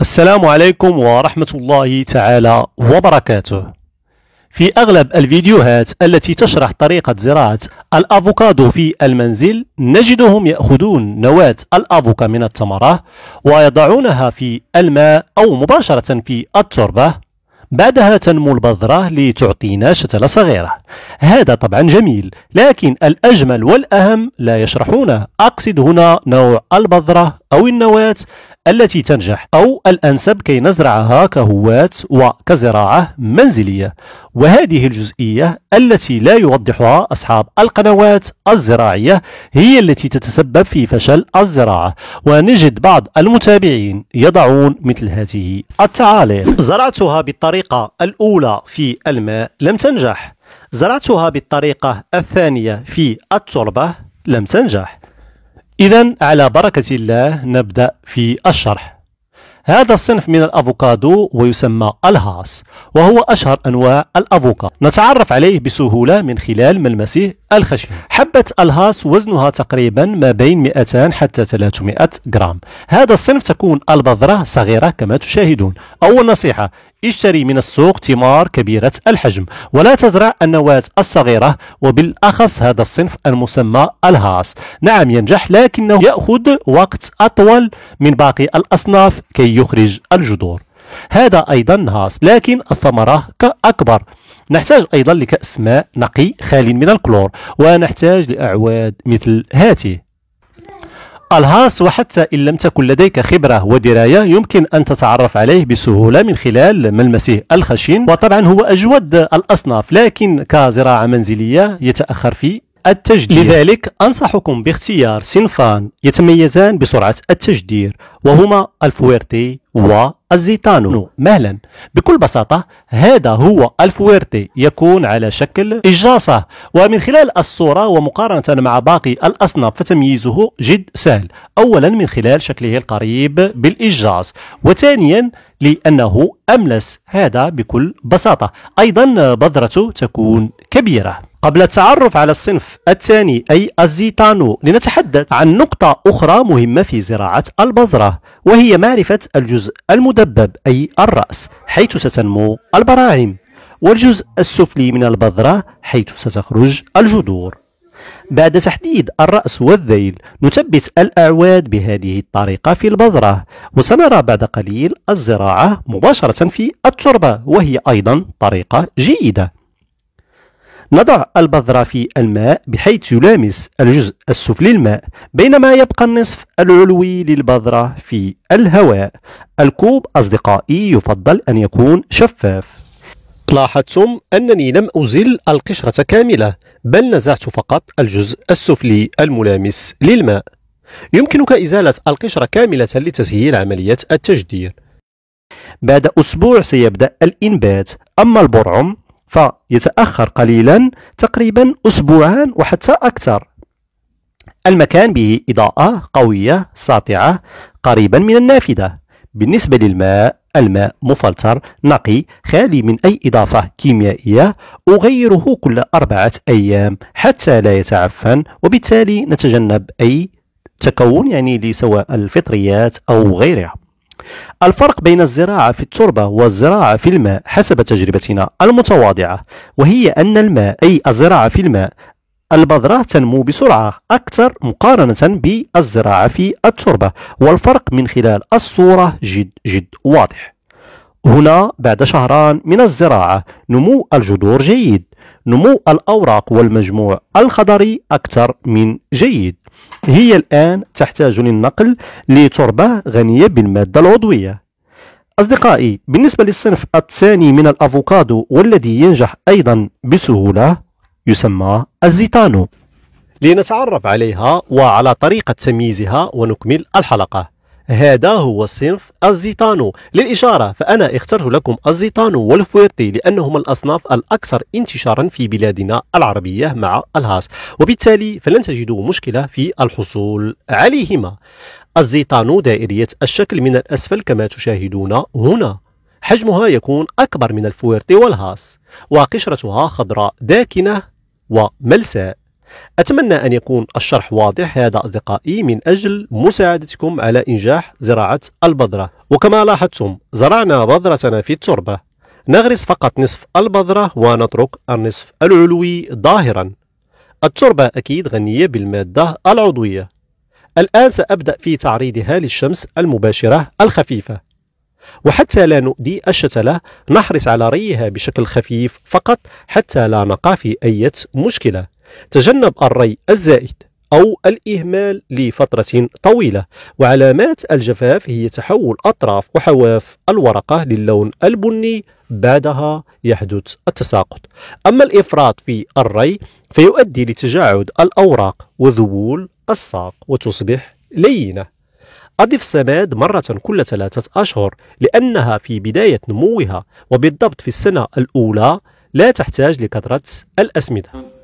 السلام عليكم ورحمة الله تعالى وبركاته في أغلب الفيديوهات التي تشرح طريقة زراعة الأفوكادو في المنزل نجدهم يأخذون نواة الأفوكا من الثمرة ويضعونها في الماء أو مباشرة في التربة بعدها تنمو البذرة لتعطينا شتلة صغيرة هذا طبعا جميل لكن الأجمل والأهم لا يشرحون أقصد هنا نوع البذرة أو النواة التي تنجح أو الأنسب كي نزرعها كهواة وكزراعة منزلية وهذه الجزئية التي لا يوضحها أصحاب القنوات الزراعية هي التي تتسبب في فشل الزراعة ونجد بعض المتابعين يضعون مثل هذه التعاليق زرعتها بالطريقة الأولى في الماء لم تنجح زرعتها بالطريقة الثانية في التربة لم تنجح إذا على بركة الله نبدأ في الشرح. هذا الصنف من الأفوكادو ويسمى الهاس وهو أشهر أنواع الأفوكا نتعرف عليه بسهولة من خلال ملمسه الخشن حبة الهاس وزنها تقريبا ما بين 200 حتى 300 جرام هذا الصنف تكون البذرة صغيرة كما تشاهدون أول نصيحة اشتري من السوق ثمار كبيرة الحجم ولا تزرع النواة الصغيرة وبالأخص هذا الصنف المسمى الهاص نعم ينجح لكنه يأخذ وقت أطول من باقي الأصناف كي يخرج الجذور هذا أيضا هاص لكن الثمرة أكبر نحتاج أيضا لكأس ماء نقي خال من الكلور ونحتاج لأعواد مثل هاته الهاس وحتى إن لم تكن لديك خبرة ودراية يمكن أن تتعرف عليه بسهولة من خلال ملمسه الخشن وطبعا هو أجود الأصناف لكن كزراعة منزلية يتأخر في التجدير إيه. لذلك أنصحكم باختيار صنفان يتميزان بسرعة التجدير وهما الفويرتي و الزيتانو مهلا بكل بساطة هذا هو الفويرتي يكون على شكل إجاصة ومن خلال الصورة ومقارنة مع باقي الأصناف فتمييزه جد سهل أولا من خلال شكله القريب بالإجاص وثانيا لأنه أملس هذا بكل بساطة أيضا بذرته تكون كبيرة قبل التعرف على الصنف الثاني أي الزيتانو لنتحدث عن نقطة أخرى مهمة في زراعة البذرة وهي معرفة الجزء المدبب أي الرأس حيث ستنمو البراعم والجزء السفلي من البذرة حيث ستخرج الجذور بعد تحديد الرأس والذيل نثبت الأعواد بهذه الطريقة في البذرة وسنرى بعد قليل الزراعة مباشرة في التربة وهي أيضا طريقة جيدة نضع البذرة في الماء بحيث يلامس الجزء السفلي الماء بينما يبقى النصف العلوي للبذرة في الهواء الكوب أصدقائي يفضل أن يكون شفاف لاحظتم أنني لم أزل القشرة كاملة بل نزعت فقط الجزء السفلي الملامس للماء يمكنك إزالة القشرة كاملة لتسهيل عملية التجدير بعد أسبوع سيبدأ الإنبات أما البرعم فيتأخر قليلا تقريبا أسبوعان وحتى أكثر المكان به إضاءة قوية ساطعة قريبا من النافذة بالنسبة للماء الماء مفلتر نقي خالي من أي إضافة كيميائية أغيره كل أربعة أيام حتى لا يتعفن وبالتالي نتجنب أي تكون يعني لسواء الفطريات أو غيرها الفرق بين الزراعة في التربة والزراعة في الماء حسب تجربتنا المتواضعة وهي أن الماء أي الزراعة في الماء البذرة تنمو بسرعة أكثر مقارنة بالزراعة في التربة والفرق من خلال الصورة جد جد واضح هنا بعد شهران من الزراعة نمو الجذور جيد نمو الأوراق والمجموع الخضري أكثر من جيد هي الآن تحتاج للنقل لتربة غنية بالمادة العضوية أصدقائي بالنسبة للصنف الثاني من الأفوكادو والذي ينجح أيضا بسهولة يسمى الزيتانو لنتعرف عليها وعلى طريقة تمييزها ونكمل الحلقة هذا هو صنف الزيتانو للإشارة فأنا اخترت لكم الزيتانو والفويرتي لأنهما الأصناف الأكثر انتشارا في بلادنا العربية مع الهاس وبالتالي فلن تجدوا مشكلة في الحصول عليهما الزيتانو دائرية الشكل من الأسفل كما تشاهدون هنا حجمها يكون أكبر من الفويرتي والهاس وقشرتها خضراء داكنة وملساء أتمنى أن يكون الشرح واضح هذا أصدقائي من أجل مساعدتكم على إنجاح زراعة البذرة وكما لاحظتم زرعنا بذرتنا في التربة نغرس فقط نصف البذرة ونترك النصف العلوي ظاهرا التربة أكيد غنية بالمادة العضوية الآن سأبدأ في تعريضها للشمس المباشرة الخفيفة وحتى لا نؤدي الشتلة نحرص على ريها بشكل خفيف فقط حتى لا نقع في أي مشكلة تجنب الري الزائد أو الإهمال لفترة طويلة وعلامات الجفاف هي تحول أطراف وحواف الورقة للون البني بعدها يحدث التساقط أما الإفراط في الري فيؤدي لتجاعد الأوراق وذبول الساق وتصبح لينة أضف سماد مرة كل ثلاثة أشهر لأنها في بداية نموها وبالضبط في السنة الأولى لا تحتاج لكثرة الأسمدة